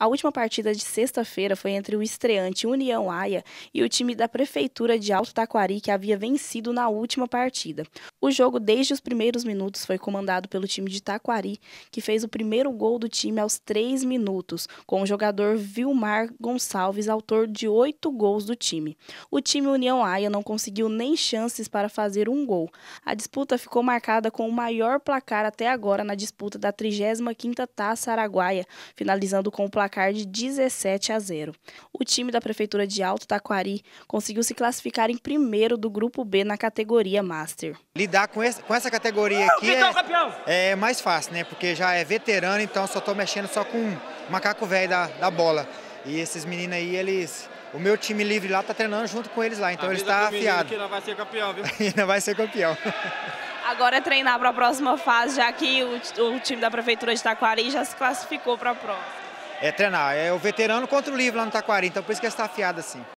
A última partida de sexta-feira foi entre o estreante União Aia e o time da Prefeitura de Alto Taquari, que havia vencido na última partida. O jogo, desde os primeiros minutos, foi comandado pelo time de Taquari, que fez o primeiro gol do time aos três minutos, com o jogador Vilmar Gonçalves, autor de oito gols do time. O time União Aia não conseguiu nem chances para fazer um gol. A disputa ficou marcada com o maior placar até agora na disputa da 35ª Taça Araguaia, finalizando com o placar placar de 17 a 0. O time da Prefeitura de Alto Taquari conseguiu se classificar em primeiro do Grupo B na categoria Master. Lidar com, esse, com essa categoria aqui é, é, mais fácil, né? Porque já é veterano, então só estou mexendo só com macaco velho da, da bola. E esses meninos aí, eles o meu time livre lá está treinando junto com eles lá, então Avisa ele está afiado. Ainda vai ser campeão, viu? ainda vai ser campeão. Agora é treinar para a próxima fase, já que o, o time da Prefeitura de Taquari já se classificou para a próxima é treinar. É o veterano contra o livro lá no Taquari, então por isso que está afiado assim.